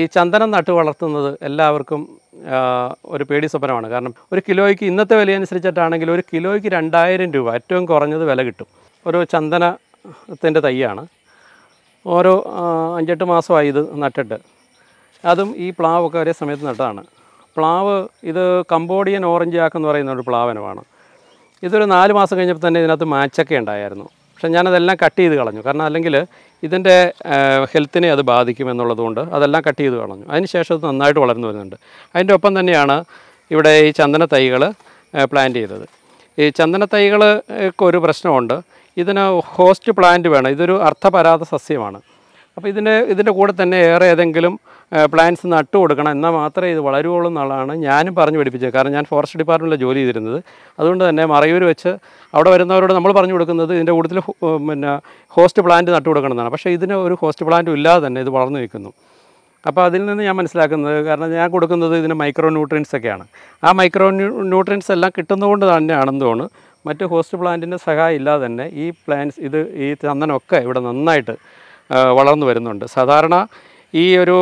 ഈ ചന്ദനം നട്ട് വളർത്തുന്നത് എല്ലാവർക്കും ഒരു പേടി സ്വപ്നമാണ് കാരണം ഒരു കിലോയ്ക്ക് ഇന്നത്തെ വില അനുസരിച്ചിട്ടാണെങ്കിൽ ഒരു കിലോയ്ക്ക് രണ്ടായിരം രൂപ ഏറ്റവും കുറഞ്ഞത് വില കിട്ടും ഒരു ചന്ദനത്തിൻ്റെ തൈയാണ് ഓരോ അഞ്ചെട്ട് മാസമായി ഇത് നട്ടിട്ട് അതും ഈ പ്ലാവൊക്കെ ഒരേ സമയത്ത് നട്ടതാണ് പ്ലാവ് ഇത് കമ്പോഡിയൻ ഓറഞ്ച് ആക്കെന്ന് എന്ന് പറയുന്ന ഒരു പ്ലാവനമാണ് ഇതൊരു നാല് മാസം കഴിഞ്ഞപ്പോൾ തന്നെ ഇതിനകത്ത് മാച്ചൊക്കെ ഉണ്ടായിരുന്നു പക്ഷെ ഞാനതെല്ലാം കട്ട് ചെയ്ത് കളഞ്ഞു കാരണം അല്ലെങ്കിൽ ഇതിൻ്റെ ഹെൽത്തിനെ അത് ബാധിക്കുമെന്നുള്ളതുകൊണ്ട് അതെല്ലാം കട്ട് ചെയ്ത് കളഞ്ഞു ശേഷം അത് നന്നായിട്ട് വളർന്നു വരുന്നുണ്ട് അതിൻ്റെ ഒപ്പം തന്നെയാണ് ഇവിടെ ഈ ചന്ദന തൈകൾ പ്ലാന്റ് ചെയ്തത് ഈ ചന്ദന തൈകൾക്ക് ഒരു പ്രശ്നമുണ്ട് ഇതിന് ഹോസ്റ്റ് പ്ലാന്റ് വേണം ഇതൊരു അർത്ഥപരാത സസ്യമാണ് അപ്പോൾ ഇതിൻ്റെ ഇതിൻ്റെ കൂടെ തന്നെ ഏറെ ഏതെങ്കിലും പ്ലാന്റ്സ് നട്ടു കൊടുക്കണം എന്നാൽ മാത്രമേ ഇത് വളരുകയുള്ളൂ എന്നുള്ളതാണ് ഞാനും പറഞ്ഞു പഠിപ്പിച്ചത് കാരണം ഞാൻ ഫോറസ്റ്റ് ഡിപ്പാർട്ട്മെൻറ്റിൽ ജോലി ചെയ്തിരുന്നത് അതുകൊണ്ട് തന്നെ മറയൂർ വെച്ച് അവിടെ വരുന്നവരോട് നമ്മൾ പറഞ്ഞു കൊടുക്കുന്നത് ഇതിൻ്റെ കൂടുതൽ പിന്നെ ഹോസ്റ്റ് പ്ലാന്റ് നട്ടു കൊടുക്കണം എന്നാണ് പക്ഷേ ഇതിന് ഒരു ഹോസ്റ്റ് പ്ലാന്റും ഇല്ലാതെ തന്നെ ഇത് വളർന്നു നിൽക്കുന്നു അപ്പോൾ അതിൽ നിന്ന് ഞാൻ മനസ്സിലാക്കുന്നത് കാരണം ഞാൻ കൊടുക്കുന്നത് ഇതിന് മൈക്രോ ന്യൂട്രിയൻസ് ഒക്കെയാണ് ആ മൈക്രോ ന്യൂട്രിയൻസ് എല്ലാം കിട്ടുന്നതുകൊണ്ട് തന്നെയാണെന്ന് തോന്നുന്നു മറ്റ് ഹോസ്റ്റ് പ്ലാന്റിൻ്റെ സഹായം ഇല്ലാതെ തന്നെ ഈ പ്ലാന്റ്സ് ഇത് ഈ ചന്ദനമൊക്കെ ഇവിടെ നന്നായിട്ട് വളർന്നു വരുന്നുണ്ട് സാധാരണ ഈ ഒരു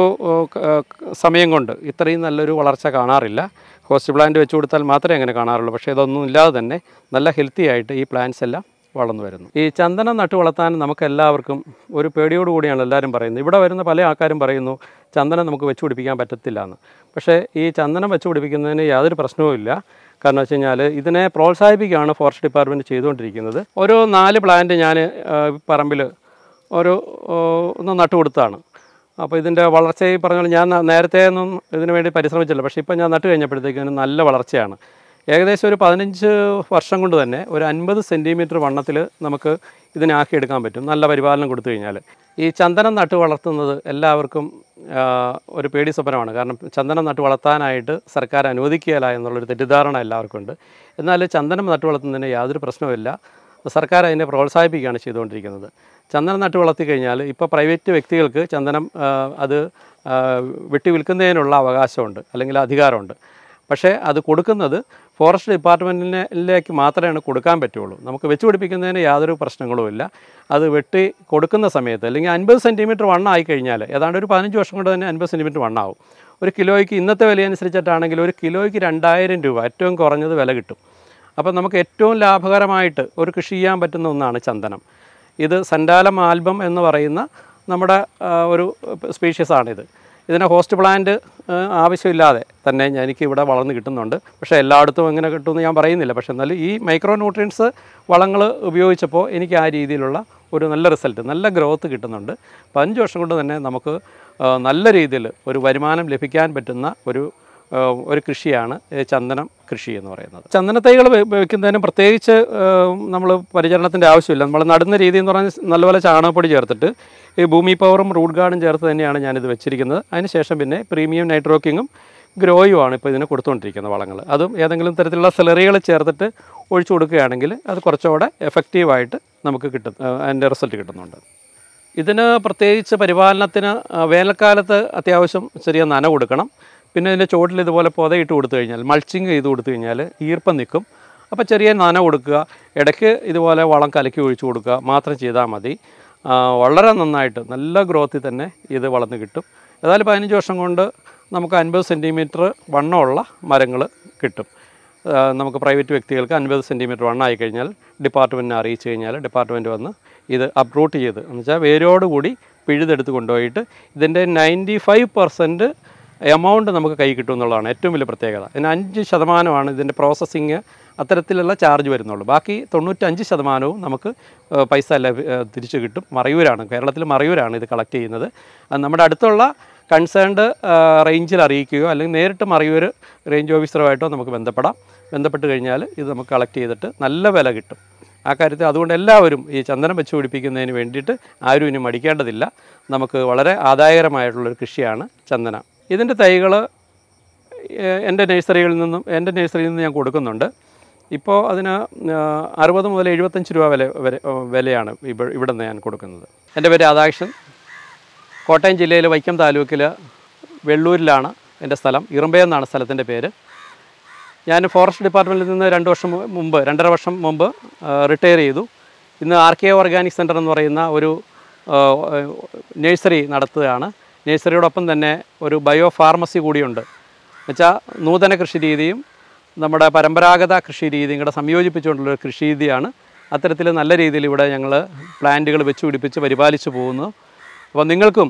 സമയം കൊണ്ട് ഇത്രയും നല്ലൊരു വളർച്ച കാണാറില്ല ഹോസ്റ്റ് പ്ലാന്റ് വെച്ചു കൊടുത്താൽ മാത്രമേ അങ്ങനെ കാണാറുള്ളൂ പക്ഷേ ഇതൊന്നും ഇല്ലാതെ തന്നെ നല്ല ഹെൽത്തി ആയിട്ട് ഈ പ്ലാന്റ്സ് എല്ലാം വളർന്നു വരുന്നു ഈ ചന്ദനം നട്ടു വളർത്താൻ നമുക്ക് എല്ലാവർക്കും ഒരു പേടിയോട് കൂടിയാണ് എല്ലാവരും പറയുന്നത് ഇവിടെ വരുന്ന പല ആൾക്കാരും പറയുന്നു ചന്ദനം നമുക്ക് വെച്ചു പിടിപ്പിക്കാൻ പറ്റത്തില്ല എന്ന് പക്ഷേ ഈ ചന്ദനം വെച്ചു പിടിപ്പിക്കുന്നതിന് യാതൊരു പ്രശ്നവുമില്ല കാരണം വെച്ച് കഴിഞ്ഞാൽ ഇതിനെ പ്രോത്സാഹിപ്പിക്കുകയാണ് ഫോറസ്റ്റ് ഡിപ്പാർട്ട്മെൻറ്റ് ചെയ്തുകൊണ്ടിരിക്കുന്നത് ഒരു നാല് പ്ലാന്റ് ഞാൻ പറമ്പിൽ ഒരു ഒന്ന് നട്ടുകൊടുത്താണ് അപ്പോൾ ഇതിൻ്റെ വളർച്ചയെ പറഞ്ഞ പോലെ ഞാൻ നേരത്തെ ഒന്നും ഇതിനു വേണ്ടി പരിശ്രമിച്ചില്ല പക്ഷേ ഇപ്പോൾ ഞാൻ നട്ട് കഴിഞ്ഞപ്പോഴത്തേക്കും നല്ല വളർച്ചയാണ് ഏകദേശം ഒരു പതിനഞ്ച് വർഷം കൊണ്ട് തന്നെ ഒരു അൻപത് സെൻറ്റിമീറ്റർ വണ്ണത്തിൽ നമുക്ക് ഇതിനാക്കി എടുക്കാൻ പറ്റും നല്ല പരിപാലനം കൊടുത്തു കഴിഞ്ഞാൽ ഈ ചന്ദനം നട്ട് വളർത്തുന്നത് എല്ലാവർക്കും ഒരു പേടി സ്വപ്നമാണ് കാരണം ചന്ദനം നട്ട് വളർത്താനായിട്ട് സർക്കാർ അനുവദിക്കുകയില്ല എന്നുള്ളൊരു തെറ്റിദ്ധാരണ എല്ലാവർക്കും ഉണ്ട് എന്നാൽ ചന്ദനം നട്ട് വളർത്തുന്നതിന് യാതൊരു പ്രശ്നവുമില്ല സർക്കാർ അതിനെ പ്രോത്സാഹിപ്പിക്കുകയാണ് ചെയ്തുകൊണ്ടിരിക്കുന്നത് ചന്ദനം നട്ട് വളർത്തി കഴിഞ്ഞാൽ ഇപ്പോൾ പ്രൈവറ്റ് വ്യക്തികൾക്ക് ചന്ദനം അത് വെട്ടി വിൽക്കുന്നതിനുള്ള അവകാശമുണ്ട് അല്ലെങ്കിൽ അധികാരമുണ്ട് പക്ഷേ അത് കൊടുക്കുന്നത് ഫോറസ്റ്റ് ഡിപ്പാർട്ട്മെൻറ്റിലേക്ക് മാത്രമേ കൊടുക്കാൻ പറ്റുള്ളൂ നമുക്ക് വെച്ച് പിടിപ്പിക്കുന്നതിന് യാതൊരു പ്രശ്നങ്ങളുമില്ല അത് വെട്ടി കൊടുക്കുന്ന സമയത്ത് അല്ലെങ്കിൽ അൻപത് സെൻറ്റിമീറ്റർ വണ്ണമായി കഴിഞ്ഞാൽ ഏതാണ്ട് ഒരു പതിനഞ്ച് വർഷം കൊണ്ട് തന്നെ അൻപത് സെൻറ്റിമീറ്റർ വണ്ണാവും ഒരു കിലോയ്ക്ക് ഇന്നത്തെ വില അനുസരിച്ചിട്ടാണെങ്കിൽ ഒരു കിലോയ്ക്ക് രണ്ടായിരം രൂപ ഏറ്റവും കുറഞ്ഞത് വില കിട്ടും അപ്പോൾ നമുക്ക് ഏറ്റവും ലാഭകരമായിട്ട് ഒരു കൃഷി ചെയ്യാൻ പറ്റുന്ന ഒന്നാണ് ചന്ദനം ഇത് സൻഡാലം ആൽബം എന്ന് പറയുന്ന നമ്മുടെ ഒരു സ്പീഷ്യസാണിത് ഇതിനെ ഹോസ്റ്റ് പ്ലാന്റ് ആവശ്യമില്ലാതെ തന്നെ എനിക്ക് ഇവിടെ വളർന്ന് കിട്ടുന്നുണ്ട് പക്ഷേ എല്ലായിടത്തും എങ്ങനെ കിട്ടുമെന്ന് ഞാൻ പറയുന്നില്ല പക്ഷേ എന്നാലും ഈ മൈക്രോ ന്യൂട്രിയൻസ് വളങ്ങൾ ഉപയോഗിച്ചപ്പോൾ എനിക്ക് ആ രീതിയിലുള്ള ഒരു നല്ല റിസൾട്ട് നല്ല ഗ്രോത്ത് കിട്ടുന്നുണ്ട് അപ്പോൾ അഞ്ച് വർഷം കൊണ്ട് തന്നെ നമുക്ക് നല്ല രീതിയിൽ ഒരു വരുമാനം ലഭിക്കാൻ പറ്റുന്ന ഒരു ഒരു കൃഷിയാണ് ചന്ദനം കൃഷി എന്ന് പറയുന്നത് ചന്ദനത്തൈകൾ വയ്ക്കുന്നതിന് പ്രത്യേകിച്ച് നമ്മൾ പരിചരണത്തിൻ്റെ ആവശ്യമില്ല നമ്മൾ നടുന്ന രീതി എന്ന് പറഞ്ഞാൽ നല്ലപോലെ ചാണകപ്പൊടി ചേർത്തിട്ട് ഈ ഭൂമി പവറും റൂട്ട് ഗാർഡും ചേർത്ത് തന്നെയാണ് ഞാനിത് വെച്ചിരിക്കുന്നത് അതിനുശേഷം പിന്നെ പ്രീമിയം നൈട്രോക്കിങ്ങും ഗ്രോയുമാണ് ഇപ്പോൾ ഇതിന് കൊടുത്തുകൊണ്ടിരിക്കുന്ന വളങ്ങൾ അതും ഏതെങ്കിലും തരത്തിലുള്ള സെലറികൾ ചേർത്തിട്ട് ഒഴിച്ചു കൊടുക്കുകയാണെങ്കിൽ അത് കുറച്ചുകൂടെ എഫക്റ്റീവായിട്ട് നമുക്ക് കിട്ടും അതിൻ്റെ റിസൾട്ട് കിട്ടുന്നുണ്ട് ഇതിന് പ്രത്യേകിച്ച് പരിപാലനത്തിന് വേനൽക്കാലത്ത് അത്യാവശ്യം ചെറിയ നന കൊടുക്കണം പിന്നെ ഇതിൻ്റെ ചുവട്ടിൽ ഇതുപോലെ പുതയിട്ട് കൊടുത്തു കഴിഞ്ഞാൽ മൾച്ചിങ് ചെയ്ത് കൊടുത്തു കഴിഞ്ഞാൽ ഈർപ്പം നിൽക്കും അപ്പോൾ ചെറിയ നന കൊടുക്കുക ഇടയ്ക്ക് ഇതുപോലെ വളം കലക്കി ഒഴിച്ചു കൊടുക്കുക മാത്രം ചെയ്താൽ മതി വളരെ നന്നായിട്ട് നല്ല ഗ്രോത്തിൽ തന്നെ ഇത് വളർന്ന് കിട്ടും ഏതായാലും പതിനഞ്ച് വർഷം കൊണ്ട് നമുക്ക് അൻപത് സെൻറ്റിമീറ്റർ വണ്ണമുള്ള മരങ്ങൾ കിട്ടും നമുക്ക് പ്രൈവറ്റ് വ്യക്തികൾക്ക് അൻപത് സെൻറ്റിമീറ്റർ ആയി കഴിഞ്ഞാൽ ഡിപ്പാർട്ട്മെൻറ്റിനെ അറിയിച്ചു കഴിഞ്ഞാൽ ഡിപ്പാർട്ട്മെൻറ്റ് വന്ന് ഇത് അപ്രൂട്ട് ചെയ്ത് എന്ന് വെച്ചാൽ വേരോടുകൂടി പിഴുതെടുത്ത് കൊണ്ടുപോയിട്ട് ഇതിൻ്റെ നയൻറ്റി ഫൈവ് പെർസെൻറ്റ് എമൗണ്ട് നമുക്ക് കൈ കിട്ടും എന്നുള്ളതാണ് ഏറ്റവും വലിയ പ്രത്യേകത ഇതിന് അഞ്ച് ശതമാനമാണ് ഇതിൻ്റെ പ്രോസസ്സിങ് അത്തരത്തിലുള്ള ചാർജ് വരുന്നുള്ളൂ ബാക്കി തൊണ്ണൂറ്റഞ്ച് ശതമാനവും നമുക്ക് പൈസ ലഭ്യ തിരിച്ചു കിട്ടും മറയൂരാണ് കേരളത്തിൽ മറയൂരാണ് ഇത് കളക്ട് ചെയ്യുന്നത് നമ്മുടെ അടുത്തുള്ള കൺസേൺഡ് റേഞ്ചിൽ അറിയിക്കുകയോ അല്ലെങ്കിൽ നേരിട്ട് മറയൂർ റേഞ്ച് ഓഫീസറുമായിട്ടോ നമുക്ക് ബന്ധപ്പെടാം ബന്ധപ്പെട്ട് കഴിഞ്ഞാൽ ഇത് നമുക്ക് കളക്ട് ചെയ്തിട്ട് നല്ല വില കിട്ടും ആ കാര്യത്തിൽ അതുകൊണ്ട് എല്ലാവരും ഈ ചന്ദനം വെച്ച് പിടിപ്പിക്കുന്നതിന് വേണ്ടിയിട്ട് ആരും ഇനി മടിക്കേണ്ടതില്ല നമുക്ക് വളരെ ആദായകരമായിട്ടുള്ളൊരു കൃഷിയാണ് ചന്ദനം ഇതിൻ്റെ തൈകൾ എൻ്റെ നഴ്സറികളിൽ നിന്നും എൻ്റെ നഴ്സറിയിൽ നിന്ന് ഞാൻ കൊടുക്കുന്നുണ്ട് ഇപ്പോൾ അതിന് അറുപത് മുതൽ എഴുപത്തഞ്ച് രൂപ വില വരെ വിലയാണ് ഇവിടെ നിന്ന് ഞാൻ കൊടുക്കുന്നത് എൻ്റെ പേര് രാധാകൃഷ്ണൻ കോട്ടയം ജില്ലയിലെ വൈക്കം താലൂക്കിൽ വെള്ളൂരിലാണ് എൻ്റെ സ്ഥലം ഇറുമ്പയെന്നാണ് സ്ഥലത്തിൻ്റെ പേര് ഞാൻ ഫോറസ്റ്റ് ഡിപ്പാർട്ട്മെൻറ്റിൽ നിന്ന് രണ്ട് വർഷം മുമ്പ് രണ്ടര വർഷം മുമ്പ് റിട്ടയർ ചെയ്തു ഇന്ന് ആർ കെ ഓർഗാനിക് സെൻറ്റർ എന്ന് പറയുന്ന ഒരു നഴ്സറി നടത്തുകയാണ് നേഴ്സറിയോടൊപ്പം തന്നെ ഒരു ബയോ ഫാർമസി കൂടിയുണ്ട് എന്നുവെച്ചാൽ നൂതന കൃഷി രീതിയും നമ്മുടെ പരമ്പരാഗത കൃഷി രീതിയും കൂടെ സംയോജിപ്പിച്ചുകൊണ്ടുള്ള കൃഷി രീതിയാണ് അത്തരത്തിൽ നല്ല രീതിയിൽ ഇവിടെ ഞങ്ങൾ പ്ലാന്റുകൾ വെച്ച് പിടിപ്പിച്ച് പരിപാലിച്ചു പോകുന്നു അപ്പോൾ നിങ്ങൾക്കും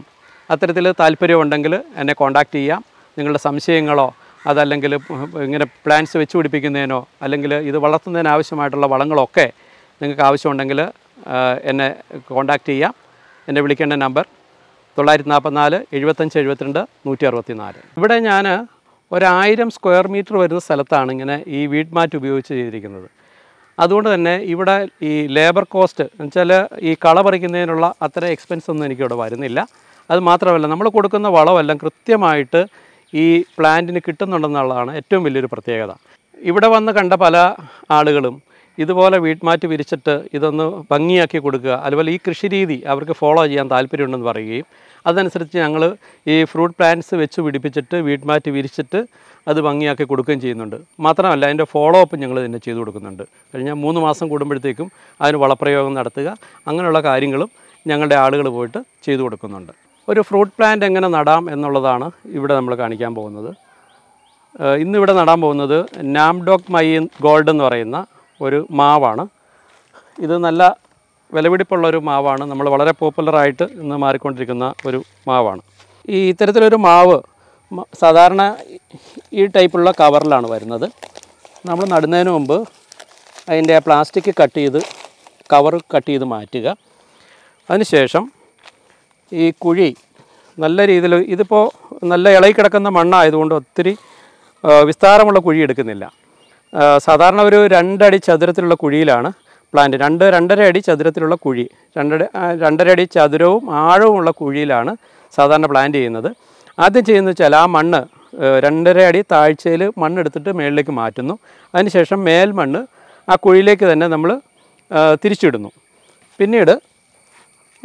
അത്തരത്തിൽ താല്പര്യമുണ്ടെങ്കിൽ എന്നെ കോൺടാക്റ്റ് ചെയ്യാം നിങ്ങളുടെ സംശയങ്ങളോ അതല്ലെങ്കിൽ ഇങ്ങനെ പ്ലാന്റ്സ് വെച്ച് പിടിപ്പിക്കുന്നതിനോ അല്ലെങ്കിൽ ഇത് വളർത്തുന്നതിന് ആവശ്യമായിട്ടുള്ള വളങ്ങളൊക്കെ നിങ്ങൾക്ക് ആവശ്യമുണ്ടെങ്കിൽ എന്നെ കോൺടാക്റ്റ് ചെയ്യാം എന്നെ വിളിക്കേണ്ട നമ്പർ തൊള്ളായിരത്തി നാൽപ്പത്തിനാല് എഴുപത്തഞ്ച് എഴുപത്തിരണ്ട് നൂറ്റി അറുപത്തി നാല് ഇവിടെ ഞാൻ ഒരായിരം സ്ക്വയർ മീറ്റർ വരുന്ന സ്ഥലത്താണ് ഇങ്ങനെ ഈ വീഡ് മാറ്റ് ഉപയോഗിച്ച് ചെയ്തിരിക്കുന്നത് അതുകൊണ്ട് തന്നെ ഇവിടെ ഈ ലേബർ കോസ്റ്റ് എന്നുവെച്ചാൽ ഈ കള പറിക്കുന്നതിനുള്ള അത്ര എക്സ്പെൻസ് ഒന്നും എനിക്കിവിടെ വരുന്നില്ല അത് മാത്രമല്ല നമ്മൾ കൊടുക്കുന്ന വളമെല്ലാം കൃത്യമായിട്ട് ഈ പ്ലാന്റിന് കിട്ടുന്നുണ്ടെന്നുള്ളതാണ് ഏറ്റവും വലിയൊരു പ്രത്യേകത ഇവിടെ വന്ന് കണ്ട പല ആളുകളും ഇതുപോലെ വീട്മാറ്റ് വിരിച്ചിട്ട് ഇതൊന്ന് ഭംഗിയാക്കി കൊടുക്കുക അതുപോലെ ഈ കൃഷി രീതി അവർക്ക് ഫോളോ ചെയ്യാൻ താല്പര്യമുണ്ടെന്ന് പറയുകയും അതനുസരിച്ച് ഞങ്ങൾ ഈ ഫ്രൂട്ട് പ്ലാന്റ്സ് വെച്ച് പിടിപ്പിച്ചിട്ട് വീട്മാറ്റ് വിരിച്ചിട്ട് അത് ഭംഗിയാക്കി കൊടുക്കുകയും ചെയ്യുന്നുണ്ട് മാത്രമല്ല അതിൻ്റെ ഫോളോ അപ്പ് ഞങ്ങൾ തന്നെ ചെയ്തു കൊടുക്കുന്നുണ്ട് കഴിഞ്ഞാൽ മൂന്ന് മാസം കൂടുമ്പോഴത്തേക്കും അതിന് വളപ്രയോഗം നടത്തുക അങ്ങനെയുള്ള കാര്യങ്ങളും ഞങ്ങളുടെ ആളുകൾ പോയിട്ട് ചെയ്തു കൊടുക്കുന്നുണ്ട് ഒരു ഫ്രൂട്ട് പ്ലാന്റ് എങ്ങനെ നടാം എന്നുള്ളതാണ് ഇവിടെ നമ്മൾ കാണിക്കാൻ പോകുന്നത് ഇന്നിവിടെ നടാൻ പോകുന്നത് നാംഡോക് മൈ ഗോൾഡ് എന്ന് പറയുന്ന ഒരു മാവാണ് ഇത് നല്ല വിലപിടിപ്പുള്ള ഒരു മാവാണ് നമ്മൾ വളരെ പോപ്പുലറായിട്ട് ഇന്ന് മാറിക്കൊണ്ടിരിക്കുന്ന ഒരു മാവാണ് ഈ ഇത്തരത്തിലൊരു മാവ് സാധാരണ ഈ ടൈപ്പുള്ള കവറിലാണ് വരുന്നത് നമ്മൾ നടുന്നതിന് മുമ്പ് അതിൻ്റെ പ്ലാസ്റ്റിക് കട്ട് ചെയ്ത് കവർ കട്ട് ചെയ്ത് മാറ്റുക അതിനുശേഷം ഈ കുഴി നല്ല രീതിയിൽ ഇതിപ്പോൾ നല്ല ഇളകി കിടക്കുന്ന മണ്ണായതുകൊണ്ട് ഒത്തിരി വിസ്താരമുള്ള കുഴി എടുക്കുന്നില്ല സാധാരണ ഒരു രണ്ടടി ചതുരത്തിലുള്ള കുഴിയിലാണ് പ്ലാന്റ് രണ്ട് രണ്ടര അടി ചതുരത്തിലുള്ള കുഴി രണ്ടര രണ്ടര അടി ചതുരവും ആഴവുമുള്ള കുഴിയിലാണ് സാധാരണ പ്ലാന്റ് ചെയ്യുന്നത് ആദ്യം ചെയ്യുന്നത് വെച്ചാൽ ആ മണ്ണ് രണ്ടര അടി താഴ്ചയിൽ മണ്ണെടുത്തിട്ട് മേളിലേക്ക് മാറ്റുന്നു അതിനുശേഷം മേൽമണ്ണ് ആ കുഴിയിലേക്ക് തന്നെ നമ്മൾ തിരിച്ചിടുന്നു പിന്നീട്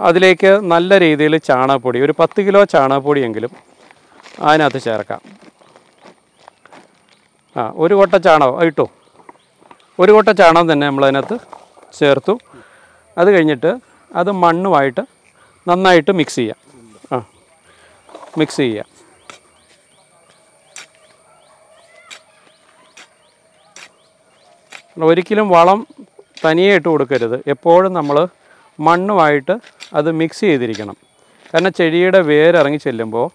അതിലേക്ക് നല്ല രീതിയിൽ ചാണകപ്പൊടി ഒരു പത്ത് കിലോ ചാണകപ്പൊടിയെങ്കിലും അതിനകത്ത് ചേർക്കാം ആ ഒരു കൊട്ട ചാണകം ഇട്ടു ഒരു കൊട്ട ചാണകം തന്നെ നമ്മൾ അതിനകത്ത് ചേർത്തു അത് കഴിഞ്ഞിട്ട് അത് മണ്ണുമായിട്ട് നന്നായിട്ട് മിക്സ് ചെയ്യാം ആ മിക്സ് ചെയ്യാം ഒരിക്കലും വളം തനിയെ ഇട്ട് കൊടുക്കരുത് എപ്പോഴും നമ്മൾ മണ്ണുമായിട്ട് അത് മിക്സ് ചെയ്തിരിക്കണം കാരണം ചെടിയുടെ വേരിറങ്ങി ചെല്ലുമ്പോൾ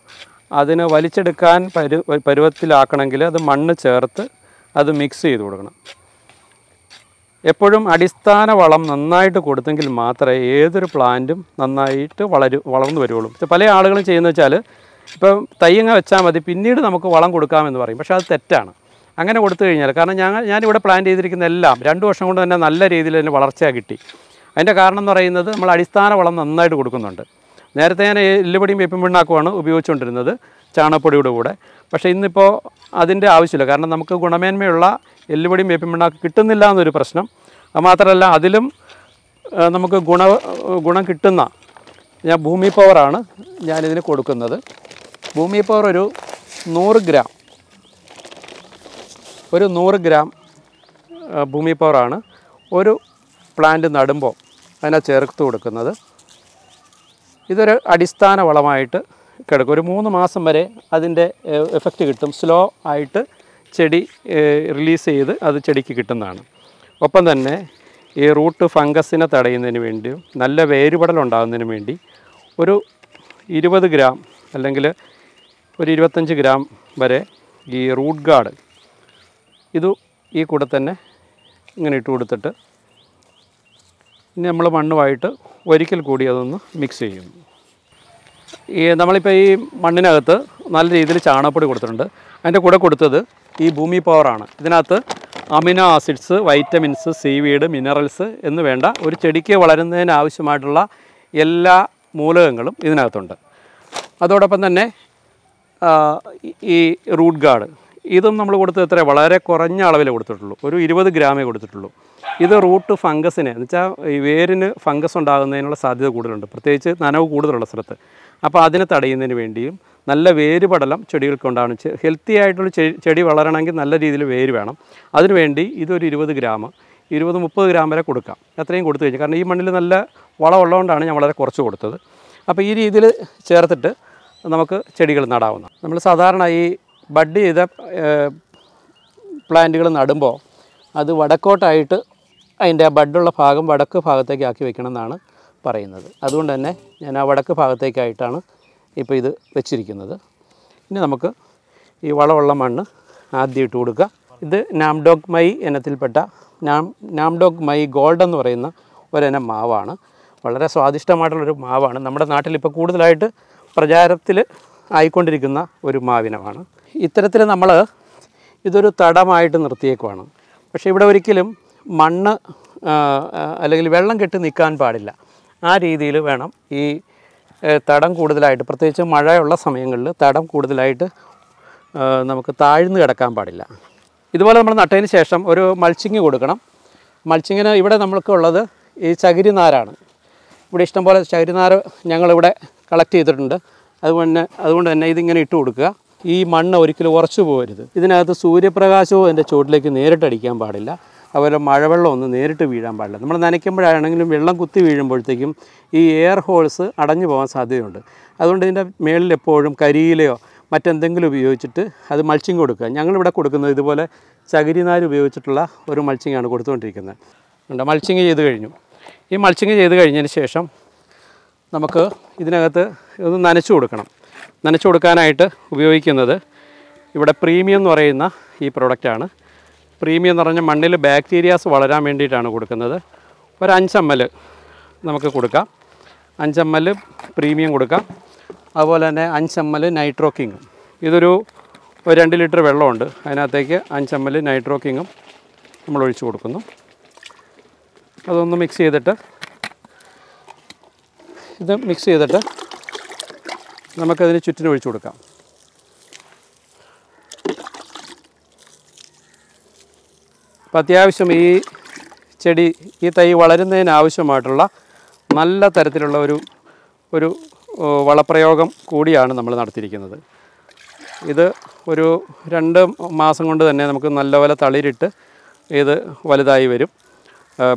അതിനെ വലിച്ചെടുക്കാൻ പരു പരുവത്തിലാക്കണമെങ്കിൽ അത് മണ്ണ് ചേർത്ത് അത് മിക്സ് ചെയ്ത് കൊടുക്കണം എപ്പോഴും അടിസ്ഥാന വളം നന്നായിട്ട് കൊടുത്തെങ്കിൽ മാത്രമേ ഏതൊരു പ്ലാന്റും നന്നായിട്ട് വളരു വളർന്നു വരുള്ളൂ പല ആളുകളും ചെയ്യുന്ന വെച്ചാൽ ഇപ്പം തയ്യങ്ങ വെച്ചാൽ മതി പിന്നീട് നമുക്ക് വളം കൊടുക്കാമെന്ന് പറയും പക്ഷേ അത് തെറ്റാണ് അങ്ങനെ കൊടുത്തു കഴിഞ്ഞാൽ കാരണം ഞങ്ങൾ ഞാനിവിടെ പ്ലാൻ ചെയ്തിരിക്കുന്ന എല്ലാം രണ്ട് വർഷം കൊണ്ട് തന്നെ നല്ല രീതിയിൽ തന്നെ വളർച്ച കിട്ടി അതിൻ്റെ കാരണം എന്ന് പറയുന്നത് നമ്മൾ അടിസ്ഥാന വളം നന്നായിട്ട് കൊടുക്കുന്നുണ്ട് നേരത്തെ ഞാൻ എല്ലുപടിയും വേപ്പിൻ പിണ്ണാക്കുമാണ് ഉപയോഗിച്ചുകൊണ്ടിരുന്നത് ചാണകപ്പൊടിയുടെ കൂടെ പക്ഷേ ഇന്നിപ്പോൾ അതിൻ്റെ ആവശ്യമില്ല കാരണം നമുക്ക് ഗുണമേന്മയുള്ള എല്ലുപടിയും വേപ്പിൻ പിണ്ണാക്ക് കിട്ടുന്നില്ല എന്നൊരു പ്രശ്നം അതുമാത്രമല്ല അതിലും നമുക്ക് ഗുണ ഗുണം കിട്ടുന്ന ഞാൻ ഭൂമി പവറാണ് ഞാനിതിന് കൊടുക്കുന്നത് ഭൂമി പവർ ഒരു നൂറ് ഗ്രാം ഒരു നൂറ് ഗ്രാം ഭൂമി പവറാണ് ഒരു പ്ലാന്റ് നടുമ്പോൾ അതിനെ ചേർത്ത് കൊടുക്കുന്നത് ഇതൊരു അടിസ്ഥാന വളമായിട്ട് കിടക്കും ഒരു മൂന്ന് മാസം വരെ അതിൻ്റെ എഫക്റ്റ് കിട്ടും സ്ലോ ആയിട്ട് ചെടി റിലീസ് ചെയ്ത് അത് ചെടിക്ക് കിട്ടുന്നതാണ് ഒപ്പം തന്നെ ഈ റൂട്ട് ഫംഗസിനെ തടയുന്നതിന് വേണ്ടിയും നല്ല വേരുപടൽ ഉണ്ടാകുന്നതിന് വേണ്ടി ഒരു ഇരുപത് ഗ്രാം അല്ലെങ്കിൽ ഒരു ഇരുപത്തഞ്ച് ഗ്രാം വരെ ഈ റൂട്ട് ഗാർഡ് ഇത് ഈ കൂടെ തന്നെ ഇങ്ങനെ ഇട്ട് കൊടുത്തിട്ട് ഇനി നമ്മൾ മണ്ണുമായിട്ട് ഒരിക്കൽ കൂടി അതൊന്ന് മിക്സ് ചെയ്യുന്നു ഈ നമ്മളിപ്പോൾ ഈ മണ്ണിനകത്ത് നല്ല രീതിയിൽ ചാണകപ്പൊടി കൊടുത്തിട്ടുണ്ട് അതിൻ്റെ കൂടെ കൊടുത്തത് ഈ ഭൂമി പവറാണ് ഇതിനകത്ത് amino acids vitamins seaweed minerals എന്ന് വേണ്ട ഒരു ചെടിക്ക് വളരുന്നതിന് ആവശ്യമായിട്ടുള്ള എല്ലാ മൂലകങ്ങളും ഇതിനകത്തുണ്ട് അതോടൊപ്പം തന്നെ ഈ റൂട്ട് ഗാർഡ് ഇതും നമ്മൾ കൊടുത്തത് എത്ര വളരെ കുറഞ്ഞ അളവിൽ കൊടുത്തിട്ടുള്ളൂ ഒരു ഇരുപത് ഗ്രാമേ കൊടുത്തിട്ടുള്ളൂ ഇത് റൂട്ട് ഫംഗസിനെ എന്ന് വെച്ചാൽ ഈ വേരിന് ഫംഗസ് ഉണ്ടാകുന്നതിനുള്ള സാധ്യത കൂടുതലുണ്ട് പ്രത്യേകിച്ച് നനവ് കൂടുതലുള്ള സ്ഥലത്ത് അപ്പോൾ അതിനെ തടയുന്നതിന് വേണ്ടിയും നല്ല വേര് പടലം ചെടികൾക്കുണ്ടാവണം ഹെൽത്തി ആയിട്ടുള്ള ചെടി വളരണമെങ്കിൽ നല്ല രീതിയിൽ വേര് വേണം അതിനുവേണ്ടി ഇതൊരു ഇരുപത് ഗ്രാം ഇരുപത് മുപ്പത് ഗ്രാം വരെ കൊടുക്കാം അത്രയും കൊടുത്തു കഴിഞ്ഞു കാരണം ഈ മണ്ണിൽ നല്ല വളമുള്ളതുകൊണ്ടാണ് ഞാൻ വളരെ കുറച്ച് കൊടുത്തത് അപ്പോൾ ഈ രീതിയിൽ ചേർത്തിട്ട് നമുക്ക് ചെടികൾ നടാവുന്ന നമ്മൾ സാധാരണ ഈ ബഡ് ചെയ്ത പ്ലാന്റുകൾ നടുമ്പോൾ അത് വടക്കോട്ടായിട്ട് അതിൻ്റെ ആ ബഡുള്ള ഭാഗം വടക്ക് ഭാഗത്തേക്ക് ആക്കി വെക്കണം എന്നാണ് പറയുന്നത് അതുകൊണ്ട് തന്നെ ഞാൻ ആ വടക്ക് ഭാഗത്തേക്കായിട്ടാണ് ഇപ്പോൾ ഇത് വെച്ചിരിക്കുന്നത് ഇനി നമുക്ക് ഈ വളമുള്ള മണ്ണ് ആദ്യം ഇട്ട് കൊടുക്കുക ഇത് നാംഡോഗ് മൈ ഇനത്തിൽപ്പെട്ട നാം നാംഡോഗ് മൈ ഗോൾഡ് എന്ന് പറയുന്ന ഒരിനം മാവാണ് വളരെ സ്വാദിഷ്ടമായിട്ടുള്ളൊരു മാവാണ് നമ്മുടെ നാട്ടിൽ ഇപ്പോൾ കൂടുതലായിട്ട് പ്രചാരത്തിൽ ആയിക്കൊണ്ടിരിക്കുന്ന ഒരു മാവിനമാണ് ഇത്തരത്തിൽ നമ്മൾ ഇതൊരു തടമായിട്ട് നിർത്തിയേക്കുവാണ് പക്ഷേ ഇവിടെ ഒരിക്കലും മണ്ണ് അല്ലെങ്കിൽ വെള്ളം കെട്ടി നിൽക്കാൻ പാടില്ല ആ രീതിയിൽ വേണം ഈ തടം കൂടുതലായിട്ട് പ്രത്യേകിച്ച് മഴയുള്ള സമയങ്ങളിൽ തടം കൂടുതലായിട്ട് നമുക്ക് താഴ്ന്നു കിടക്കാൻ പാടില്ല ഇതുപോലെ നമ്മൾ നട്ടതിന് ശേഷം ഒരു മൾച്ചിങ് കൊടുക്കണം മൾച്ചിങ്ങിന് ഇവിടെ നമ്മൾക്കുള്ളത് ഈ ചകിരിനാരാണ് ഇവിടെ ഇഷ്ടംപോലെ ചകിരിനാർ ഞങ്ങളിവിടെ കളക്ട് ചെയ്തിട്ടുണ്ട് അതുകൊണ്ട് അതുകൊണ്ട് തന്നെ ഇതിങ്ങനെ ഇട്ട് കൊടുക്കുക ഈ മണ്ണ് ഒരിക്കലും ഉറച്ചു പോകരുത് ഇതിനകത്ത് സൂര്യപ്രകാശവും എൻ്റെ ചുവട്ടിലേക്ക് നേരിട്ടടിക്കാൻ പാടില്ല അതുപോലെ മഴവെള്ളം ഒന്നും നേരിട്ട് വീഴാൻ പാടില്ല നമ്മൾ നനയ്ക്കുമ്പോഴാണെങ്കിലും വെള്ളം കുത്തി വീഴുമ്പോഴത്തേക്കും ഈ എയർ ഹോൾസ് അടഞ്ഞു പോകാൻ സാധ്യതയുണ്ട് അതുകൊണ്ട് ഇതിൻ്റെ മേളിൽ എപ്പോഴും കരിയിലയോ മറ്റെന്തെങ്കിലും ഉപയോഗിച്ചിട്ട് അത് മൾച്ചിങ് കൊടുക്കുക ഞങ്ങളിവിടെ കൊടുക്കുന്നത് ഇതുപോലെ ചകിരിനാര് ഉപയോഗിച്ചിട്ടുള്ള ഒരു മൾച്ചിങ്ങാണ് കൊടുത്തുകൊണ്ടിരിക്കുന്നത് ഉണ്ട് മൾച്ചിങ് ചെയ്ത് കഴിഞ്ഞു ഈ മൾച്ചിങ് ചെയ്ത് കഴിഞ്ഞതിന് ശേഷം നമുക്ക് ഇതിനകത്ത് ഒന്ന് നനച്ചു കൊടുക്കണം നനച്ചു കൊടുക്കാനായിട്ട് ഉപയോഗിക്കുന്നത് ഇവിടെ പ്രീമിയം എന്ന് പറയുന്ന ഈ പ്രോഡക്റ്റാണ് പ്രീമിയം എന്ന് പറഞ്ഞാൽ മണ്ണിൽ ബാക്ടീരിയാസ് വളരാൻ വേണ്ടിയിട്ടാണ് കൊടുക്കുന്നത് ഒരു അഞ്ചമ്മൽ നമുക്ക് കൊടുക്കാം അഞ്ചമ്മൽ പ്രീമിയം കൊടുക്കാം അതുപോലെ തന്നെ അഞ്ചമ്മൽ നൈട്രോക്കിങ്ങും ഇതൊരു ഒരു രണ്ട് ലിറ്റർ വെള്ളമുണ്ട് അതിനകത്തേക്ക് അഞ്ചമ്മൽ നൈട്രോക്കിങ്ങും നമ്മൾ ഒഴിച്ചു കൊടുക്കുന്നു അതൊന്ന് മിക്സ് ചെയ്തിട്ട് ഇത് മിക്സ് ചെയ്തിട്ട് നമുക്കതിന് ചുറ്റിനും ഒഴിച്ചു കൊടുക്കാം അപ്പോൾ അത്യാവശ്യം ഈ ചെടി ഈ തൈ വളരുന്നതിന് ആവശ്യമായിട്ടുള്ള നല്ല തരത്തിലുള്ള ഒരു ഒരു വളപ്രയോഗം കൂടിയാണ് നമ്മൾ നടത്തിയിരിക്കുന്നത് ഇത് ഒരു രണ്ട് മാസം കൊണ്ട് തന്നെ നമുക്ക് നല്ലപോലെ തളിരിട്ട് ഇത് വലുതായി വരും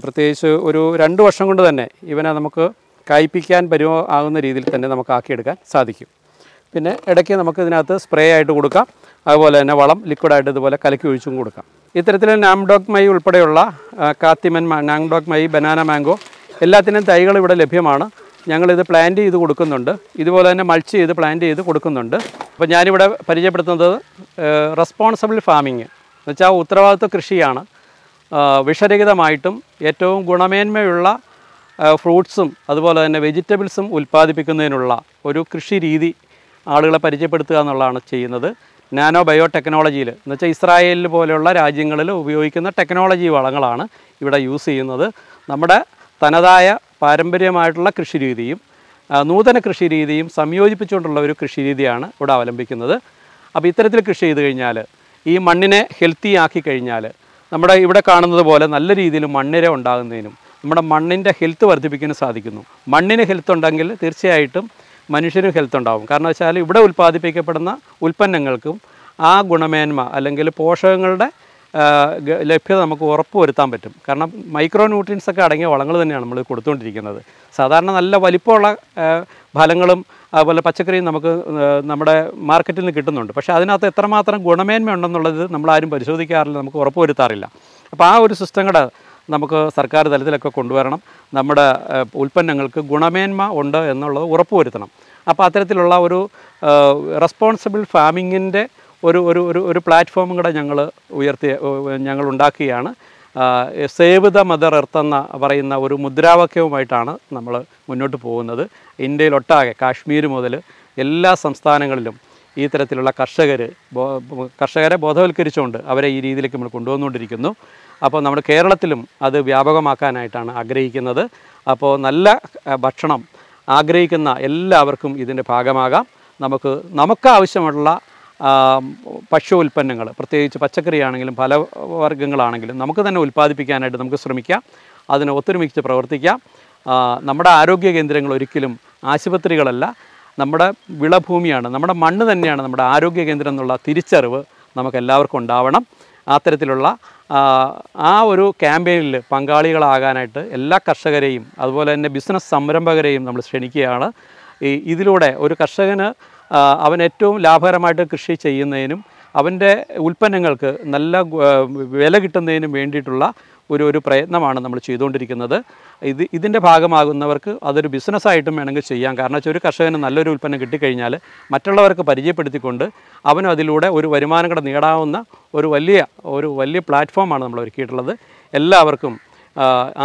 പ്രത്യേകിച്ച് ഒരു രണ്ട് വർഷം കൊണ്ട് തന്നെ ഇവനെ നമുക്ക് കായ്പിക്കാൻ പരുവ ആകുന്ന രീതിയിൽ തന്നെ നമുക്ക് ആക്കിയെടുക്കാൻ സാധിക്കും പിന്നെ ഇടയ്ക്ക് നമുക്ക് ഇതിനകത്ത് സ്പ്രേ ആയിട്ട് കൊടുക്കാം അതുപോലെ തന്നെ വളം ലിക്വിഡായിട്ട് ഇതുപോലെ കലക്കി ഒഴിച്ചും കൊടുക്കാം ഇത്തരത്തിൽ നാംഡോക് മൈ ഉൾപ്പെടെയുള്ള Katimon Nam Dok Mai banana mango എല്ലാത്തിനും തൈകൾ ഇവിടെ ലഭ്യമാണ് ഞങ്ങളിത് പ്ലാന്റ് ചെയ്ത് കൊടുക്കുന്നുണ്ട് ഇതുപോലെ തന്നെ മൾച്ച് ചെയ്ത് പ്ലാന്റ് ചെയ്ത് കൊടുക്കുന്നുണ്ട് അപ്പോൾ ഞാനിവിടെ പരിചയപ്പെടുത്തുന്നത് റെസ്പോൺസിബിൾ ഫാമിങ് എന്നുവെച്ചാൽ ഉത്തരവാദിത്വ കൃഷിയാണ് വിഷരഹിതമായിട്ടും ഏറ്റവും ഗുണമേന്മയുള്ള ഫ്രൂട്ട്സും അതുപോലെ തന്നെ വെജിറ്റബിൾസും ഉൽപ്പാദിപ്പിക്കുന്നതിനുള്ള ഒരു കൃഷി രീതി ആളുകളെ പരിചയപ്പെടുത്തുക എന്നുള്ളതാണ് ചെയ്യുന്നത് നാനോ ബയോ ടെക്നോളജിയിൽ എന്ന് വെച്ചാൽ ഇസ്രായേലിൽ പോലെയുള്ള രാജ്യങ്ങളിൽ ഉപയോഗിക്കുന്ന ടെക്നോളജി വളങ്ങളാണ് ഇവിടെ യൂസ് ചെയ്യുന്നത് നമ്മുടെ തനതായ പാരമ്പര്യമായിട്ടുള്ള കൃഷി രീതിയും നൂതന കൃഷി രീതിയും സംയോജിപ്പിച്ചുകൊണ്ടുള്ള ഒരു കൃഷി രീതിയാണ് ഇവിടെ അവലംബിക്കുന്നത് അപ്പോൾ ഇത്തരത്തിൽ കൃഷി ചെയ്ത് കഴിഞ്ഞാൽ ഈ മണ്ണിനെ ഹെൽത്തി ആക്കി കഴിഞ്ഞാൽ നമ്മുടെ ഇവിടെ കാണുന്നത് പോലെ നല്ല രീതിയിൽ മണ്ണിര ഉണ്ടാകുന്നതിനും നമ്മുടെ മണ്ണിൻ്റെ ഹെൽത്ത് വർദ്ധിപ്പിക്കാനും സാധിക്കുന്നു മണ്ണിന് ഹെൽത്ത് ഉണ്ടെങ്കിൽ തീർച്ചയായിട്ടും മനുഷ്യന് ഹെൽത്ത് ഉണ്ടാവും കാരണം വെച്ചാൽ ഇവിടെ ഉൽപ്പാദിപ്പിക്കപ്പെടുന്ന ഉൽപ്പന്നങ്ങൾക്കും ആ ഗുണമേന്മ അല്ലെങ്കിൽ പോഷകങ്ങളുടെ ലഭ്യത നമുക്ക് ഉറപ്പ് വരുത്താൻ പറ്റും കാരണം മൈക്രോ ന്യൂട്രിയൻസ് ഒക്കെ അടങ്ങിയ വളങ്ങൾ തന്നെയാണ് നമ്മൾ കൊടുത്തുകൊണ്ടിരിക്കുന്നത് സാധാരണ നല്ല വലിപ്പമുള്ള ഫലങ്ങളും അതുപോലെ പച്ചക്കറിയും നമുക്ക് നമ്മുടെ മാർക്കറ്റിൽ നിന്ന് കിട്ടുന്നുണ്ട് പക്ഷേ അതിനകത്ത് എത്രമാത്രം ഗുണമേന്മ ഉണ്ടെന്നുള്ളത് നമ്മൾ ആരും പരിശോധിക്കാറില്ല നമുക്ക് ഉറപ്പ് വരുത്താറില്ല അപ്പോൾ ആ ഒരു സിസ്റ്റം കൂടെ നമുക്ക് സർക്കാർ തലത്തിലൊക്കെ കൊണ്ടുവരണം നമ്മുടെ ഉൽപ്പന്നങ്ങൾക്ക് ഗുണമേന്മ ഉണ്ട് എന്നുള്ളത് ഉറപ്പുവരുത്തണം അപ്പോൾ അത്തരത്തിലുള്ള ഒരു റെസ്പോൺസിബിൾ ഫാമിങ്ങിൻ്റെ ഒരു ഒരു ഒരു ഒരു പ്ലാറ്റ്ഫോമും കൂടെ ഞങ്ങൾ ഉയർത്തിയ ഞങ്ങൾ ഉണ്ടാക്കുകയാണ് സേവ് ദ മദർ എർത്ത് എന്ന പറയുന്ന ഒരു മുദ്രാവാക്യവുമായിട്ടാണ് നമ്മൾ മുന്നോട്ട് പോകുന്നത് ഇന്ത്യയിലൊട്ടാകെ കാശ്മീർ മുതൽ എല്ലാ സംസ്ഥാനങ്ങളിലും ഈ തരത്തിലുള്ള കർഷകർ കർഷകരെ ബോധവൽക്കരിച്ചുകൊണ്ട് അവരെ ഈ രീതിയിലേക്ക് നമ്മൾ കൊണ്ടുവന്നുകൊണ്ടിരിക്കുന്നു അപ്പോൾ നമ്മുടെ കേരളത്തിലും അത് വ്യാപകമാക്കാനായിട്ടാണ് ആഗ്രഹിക്കുന്നത് അപ്പോൾ നല്ല ഭക്ഷണം ആഗ്രഹിക്കുന്ന എല്ലാവർക്കും ഇതിൻ്റെ ഭാഗമാകാം നമുക്ക് നമുക്ക് ആവശ്യമുള്ള ഭക്ഷ്യ ഉൽപ്പന്നങ്ങൾ പ്രത്യേകിച്ച് പച്ചക്കറിയാണെങ്കിലും പല വർഗ്ഗങ്ങളാണെങ്കിലും നമുക്ക് തന്നെ ഉൽപ്പാദിപ്പിക്കാനായിട്ട് നമുക്ക് ശ്രമിക്കാം അതിനെ ഒത്തൊരുമിച്ച് പ്രവർത്തിക്കാം നമ്മുടെ ആരോഗ്യ കേന്ദ്രങ്ങൾ ഒരിക്കലും ആശുപത്രികളല്ല നമ്മുടെ വിളഭൂമിയാണ് നമ്മുടെ മണ്ണ് തന്നെയാണ് നമ്മുടെ ആരോഗ്യ കേന്ദ്രം എന്നുള്ള തിരിച്ചറിവ് നമുക്കെല്ലാവർക്കും ഉണ്ടാവണം അത്തരത്തിലുള്ള ആ ഒരു ക്യാമ്പയിനിൽ പങ്കാളികളാകാനായിട്ട് എല്ലാ കർഷകരെയും അതുപോലെ തന്നെ ബിസിനസ് സംരംഭകരെയും നമ്മൾ ക്ഷണിക്കുകയാണ് ഈ ഇതിലൂടെ ഒരു കർഷകന് അവൻ ഏറ്റവും ലാഭകരമായിട്ട് കൃഷി ചെയ്യുന്നതിനും അവൻ്റെ ഉൽപ്പന്നങ്ങൾക്ക് നല്ല വില കിട്ടുന്നതിനും വേണ്ടിയിട്ടുള്ള ഒരു ഒരു പ്രയത്നമാണ് നമ്മൾ ചെയ്തുകൊണ്ടിരിക്കുന്നത് ഇത് ഇതിൻ്റെ ഭാഗമാകുന്നവർക്ക് അതൊരു ബിസിനസ്സായിട്ടും വേണമെങ്കിൽ ചെയ്യാം കാരണം വെച്ചാൽ ഒരു കർഷകന് നല്ലൊരു ഉൽപ്പന്നം കിട്ടിക്കഴിഞ്ഞാൽ മറ്റുള്ളവർക്ക് പരിചയപ്പെടുത്തിക്കൊണ്ട് അവനും അതിലൂടെ ഒരു വരുമാനം കൂടെ നേടാവുന്ന ഒരു വലിയ ഒരു വലിയ പ്ലാറ്റ്ഫോമാണ് നമ്മൾ ഒരുക്കിയിട്ടുള്ളത് എല്ലാവർക്കും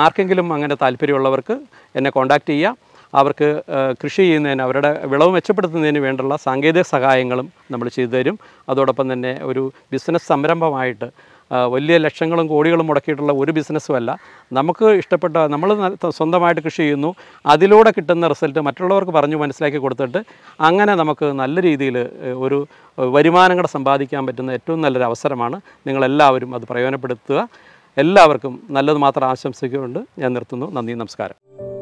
ആർക്കെങ്കിലും അങ്ങനെ താല്പര്യമുള്ളവർക്ക് എന്നെ കോൺടാക്റ്റ് ചെയ്യാം അവർക്ക് കൃഷി ചെയ്യുന്നതിന് അവരുടെ വിളവ് മെച്ചപ്പെടുത്തുന്നതിന് വേണ്ടുള്ള സാങ്കേതിക സഹായങ്ങളും നമ്മൾ ചെയ്തു തരും അതോടൊപ്പം തന്നെ ഒരു ബിസിനസ് സംരംഭമായിട്ട് വലിയ ലക്ഷങ്ങളും കോടികളും മുടക്കിയിട്ടുള്ള ഒരു ബിസിനസ്സും അല്ല നമുക്ക് ഇഷ്ടപ്പെട്ട നമ്മൾ സ്വന്തമായിട്ട് കൃഷി ചെയ്യുന്നു അതിലൂടെ കിട്ടുന്ന റിസൾട്ട് മറ്റുള്ളവർക്ക് പറഞ്ഞു മനസ്സിലാക്കി കൊടുത്തിട്ട് അങ്ങനെ നമുക്ക് നല്ല രീതിയിൽ ഒരു വരുമാനങ്ങൾ സമ്പാദിക്കാൻ പറ്റുന്ന ഏറ്റവും നല്ലൊരു അവസരമാണ് നിങ്ങളെല്ലാവരും അത് പ്രയോജനപ്പെടുത്തുക എല്ലാവർക്കും നല്ലത് മാത്രം ആശംസിക്കുകൊണ്ട് ഞാൻ നിർത്തുന്നു നന്ദി നമസ്കാരം